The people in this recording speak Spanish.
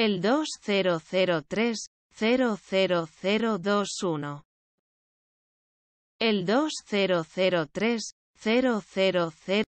el 2003 00021 El 2003-000